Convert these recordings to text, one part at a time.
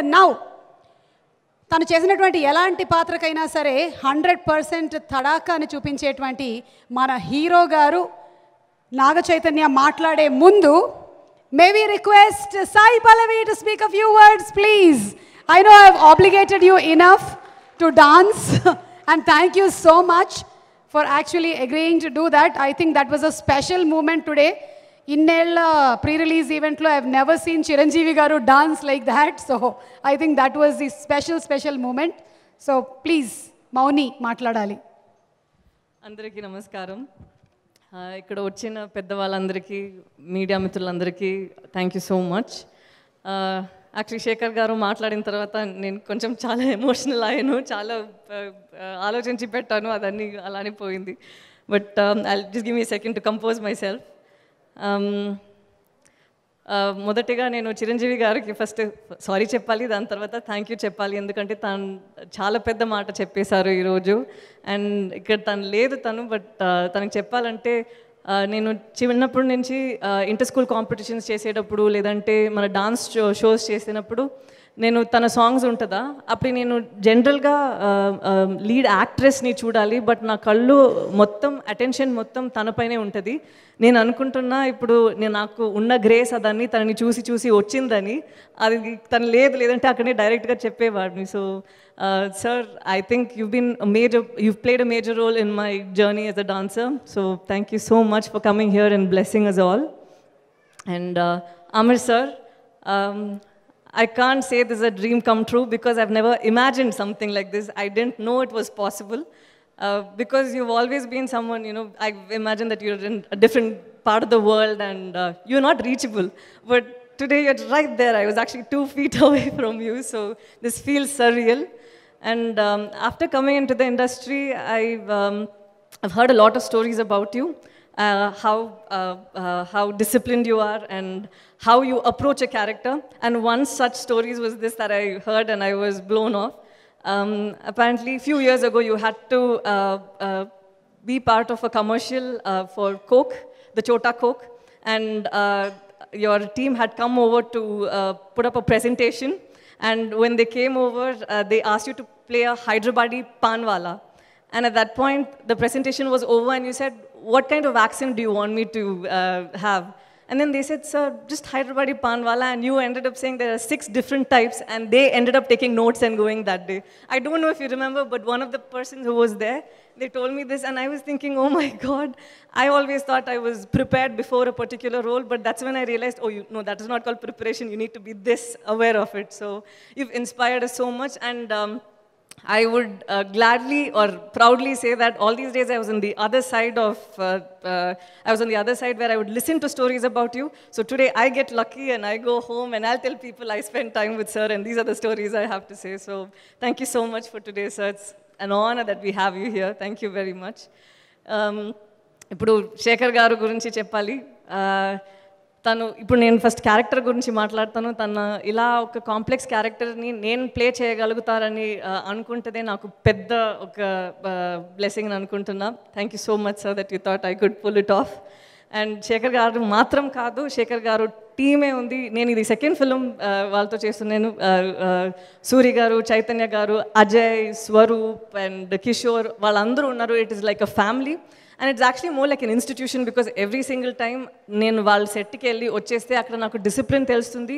And now తను చేసినటువంటి ఎలాంటి పాత్రకైనా సరే హండ్రెడ్ పర్సెంట్ తడాకాన్ని చూపించేటువంటి మన హీరో గారు నాగ చైతన్య మాట్లాడే ముందు may we request Sai Pallavi to speak a few words please I know have obligated you enough to dance and thank you so much for actually agreeing to do that I think that was a special moment today ఇన్నేళ్ళ pre release ఈవెంట్లో I never seen Chiranjeevi garu dance like that so I think that was the special special moment so please Mouni మాట్లాడాలి అందరికీ నమస్కారం ఇక్కడ వచ్చిన పెద్దవాళ్ళందరికీ media మిత్రులందరికీ thank you so much actually Shekhar garu మాట్లాడిన తర్వాత నేను కొంచెం చాలా ఎమోషనల్ అయ్యాను చాలా ఆలోచించి పెట్టాను అదన్నీ అలానే పోయింది but I just give me second to compose myself Um, uh, మొదటిగా నేను చిరంజీవి గారికి ఫస్ట్ సారీ చెప్పాలి దాని తర్వాత థ్యాంక్ యూ చెప్పాలి ఎందుకంటే తను చాలా పెద్ద మాట చెప్పేశారు ఈరోజు అండ్ ఇక్కడ తను లేదు తను బట్ uh, తనకు చెప్పాలంటే uh, నేను చిన్నప్పటి నుంచి ఇంటర్ స్కూల్ కాంపిటీషన్స్ చేసేటప్పుడు లేదంటే మన డాన్స్ షో షోస్ చేసినప్పుడు నేను తన సాంగ్స్ ఉంటుందా అప్పుడు నేను జనరల్గా లీడ్ యాక్ట్రెస్ని చూడాలి బట్ నా కళ్ళు మొత్తం అటెన్షన్ మొత్తం తనపైనే ఉంటుంది నేను అనుకుంటున్నా ఇప్పుడు నేను నాకు ఉన్న గ్రేస్ అదాన్ని తనని చూసి చూసి వచ్చిందని అది తను లేదు లేదంటే అక్కడే డైరెక్ట్గా చెప్పేవాడిని so sir I think you been major you played a major role in my journey as a dancer so thank you so much for coming here and blessing us all and Amar sir I can't say this is a dream come true because I've never imagined something like this. I didn't know it was possible. Uh, because you've always been someone, you know, I imagine that you're in a different part of the world and uh, you're not reachable. But today you're right there. I was actually two feet away from you, so this feels surreal. And um, after coming into the industry, I've, um, I've heard a lot of stories about you uh, how, uh, uh, how disciplined you are and how you approach a character. And one such stories was this that I heard and I was blown off. Um, apparently, a few years ago, you had to uh, uh, be part of a commercial for Coke, the Chota Coke. And your team had come over to put up a presentation. And when they came over, they asked you to play a Hyderabadi Panwala. And at that point, the presentation was over, and you said, what kind of accent do you want me to uh, have? And then they said, sir, just Hyderabadi Panwala, and you ended up saying there are six different types, and they ended up taking notes and going that day. I don't know if you remember, but one of the persons who was there, they told me this, and I was thinking, oh my God, I always thought I was prepared before a particular role, but that's when I realized, oh, you, no, that is not called preparation, you need to be this aware of it. So you've inspired us so much, and um, I would uh, gladly or proudly say that all these days I was on the other side of, uh, uh, I was on the other side where I would listen to stories about you. So today I get lucky and I go home and I'll tell people I spent time with sir and these are the stories I have to say. So thank you so much for today, sir. It's an honor that we have you here. Thank you very much. Um, ఇప్పుడు తను ఇప్పుడు నేను first character గురించి మాట్లాడతాను తన ఇలా ఒక complex క్యారెక్టర్ని నేను ప్లే చేయగలుగుతారని అనుకుంటేనే నాకు పెద్ద ఒక బ్లెస్సింగ్ అనుకుంటున్నా thank you so much sir that you thought I could pull it off and Shekhar garu మాత్రం కాదు శేఖర్ గారు టీమే ఉంది నేను ఇది సెకండ్ ఫిలిం వాళ్ళతో చేస్తున్నాను సూరి గారు చైతన్య గారు అజయ్ స్వరూప్ అండ్ కిషోర్ వాళ్ళందరూ ఉన్నారు it is like a family and it's actually more like an institution because every single time నేను వాళ్ళ సెట్కి వెళ్ళి వచ్చేస్తే అక్కడ నాకు డిసిప్లిన్ తెలుస్తుంది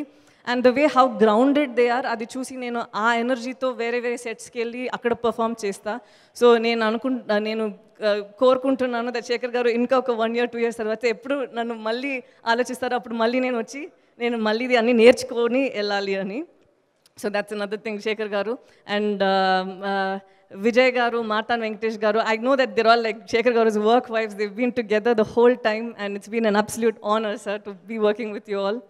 and the way how grounded they are అది చూసి నేను ఆ ఎనర్జీతో వేరే వేరే సెట్స్కి వెళ్ళి అక్కడ పర్ఫామ్ చేస్తా సో నేను అనుకు నేను కోరుకుంటున్నాను శేఖర్ గారు ఇంకా ఒక వన్ ఇయర్ టూ ఇయర్స్ తర్వాత ఎప్పుడు నన్ను మళ్ళీ ఆలోచిస్తారు అప్పుడు మళ్ళీ నేను వచ్చి నేను మళ్ళీ ఇది అన్నీ నేర్చుకొని వెళ్ళాలి అని so that's another thing Shekhar garu and Vijay garu మార్తాన్ Venkatesh garu I know that they're all like Shekhar garu work wife they've been together the whole time and it's been an absolute honour sir to be working with you all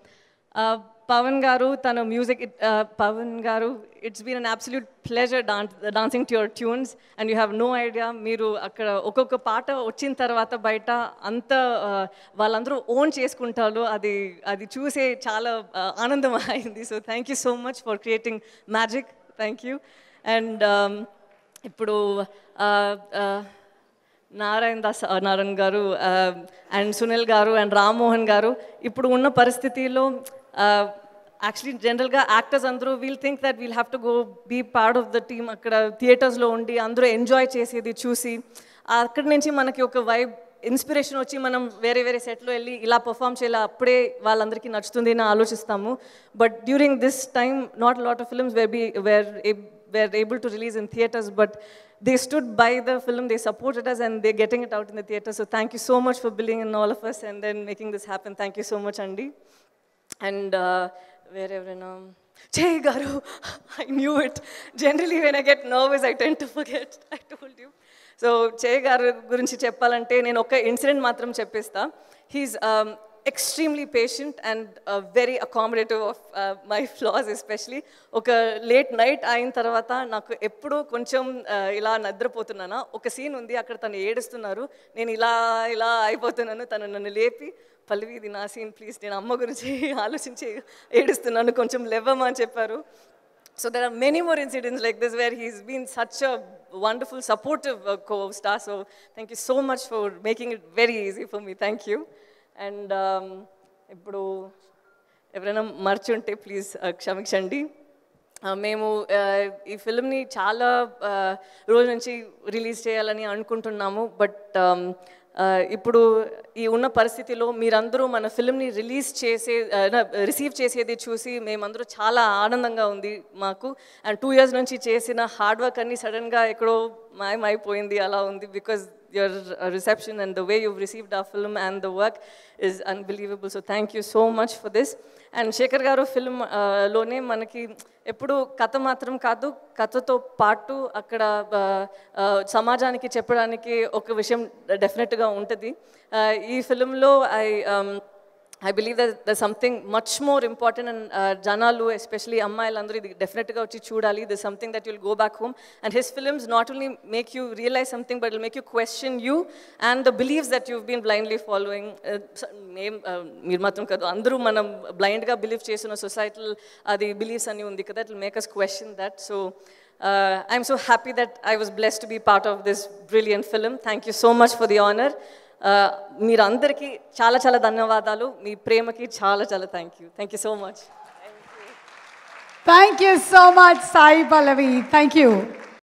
Pavan garu తన music uh, Pavan garu it's been an absolute pleasure dance dancing to your tunes and you have no idea మీరు అక్కడ ఒక్కొక్క పాట వచ్చిన తర్వాత బయట అంత uh, వాళ్ళందరూ ఓన్ చేసుకుంటారు అది అది చూసే చాలా uh, ఆనందం అయింది so thank you so much for creating magic thank you and ఇప్పుడు నారాయణ దాస్ నారాయణ్ గారు అండ్ సునీల్ గారు అండ్ రామ్మోహన్ గారు ఇప్పుడు ఉన్న పరిస్థితిలో యాక్చువల్లీ జనరల్గా యాక్టర్స్ అందరూ we'll think that we'll have to go be part of the team అక్కడ థియేటర్స్లో ఉండి అందరూ ఎంజాయ్ చేసేది చూసి అక్కడి నుంచి మనకి ఒక వైబ్ ఇన్స్పిరేషన్ వచ్చి మనం వేరే వేరే సెట్లో వెళ్ళి ఇలా పర్ఫామ్ చేయాలి అప్పుడే వాళ్ళందరికీ నచ్చుతుంది అని ఆలోచిస్తాము but during this time not lot of films were be were were able to release in theatres but they stood by the film they supported us and they getting it out in the theatre so thank you so much for believing in all of us and then making this happen thank you so much అండి and uh, వేరెవరైనా Jay garu I knew it generally when I get nervous I tend to forget I told you so Jay garu గురించి చెప్పాలంటే నేను ఒక incident మాత్రం చెప్పేస్తా he's extremely patient and very accommodative of my flaws especially ఒక late night అయిన తర్వాత నాకు ఎప్పుడూ కొంచెం uh, ఇలా నిద్రపోతున్నానా ఒక సీన్ ఉంది అక్కడ తను ఏడుస్తున్నారు నేను ఇలా ఇలా అయిపోతున్నాను తను నన్ను లేపి పల్లవి ఇది నా సీన్ ప్లీజ్ నేను అమ్మ గురించి ఆలోచించి ఏడుస్తున్నాను కొంచెం లెవ్వమా అని చెప్పారు so there are many more incidents like this where he's been such a wonderful supportive co star so thank you so much for making it very easy for me thank you and um, ఇప్పుడు ఎవరైనా మర్చుంటే please uh, క్షమించండి uh, మేము uh, ఈ ఫిల్మ్ని చాలా రోజు నుంచి release చేయాలని అనుకుంటున్నాము బట్ um, ఇప్పుడు ఈ ఉన్న పరిస్థితిలో మీరందరూ మన ఫిల్మ్ని రిలీజ్ చేసే రిసీవ్ చేసేది చూసి మేమందరూ చాలా ఆనందంగా ఉంది మాకు అండ్ టూ ఇయర్స్ నుంచి చేసిన హార్డ్ వర్క్ అన్ని సడన్గా ఎక్కడో మాయమైపోయింది అలా ఉంది because your reception and the way you've received our film and the work is unbelievable. So thank you so much for this. And Shekhar garu film లోనే మనకి ఎప్పుడు కథ మాత్రం కాదు కథతో పాటు అక్కడ సమాజానికి చెప్పడానికి ఒక విషయం డెఫినెట్గా ఉంటుంది ఈ ఫిల్మ్లో I I believe the something much more important and జనాలు ఎస్పెషలీ అమ్మాయిలందరూ ఇది డెఫినెట్గా వచ్చి చూడాలి the something that will go back home and his films not only make you realize something but will make you question you and the beliefs that you've been blindly following మేం మీరు మాత్రం కాదు అందరూ మనం బ్లైండ్గా బిలీవ్ చేసిన society అది believes అని ఉంది కదా it will make us question that so I'm so happy that I was blessed to be part of this brilliant film thank you so much for the honour మీరందరికీ చాలా చాలా ధన్యవాదాలు మీ ప్రేమకి చాలా చాలా thank you thank you so much thank you so much Sai Pallavi thank you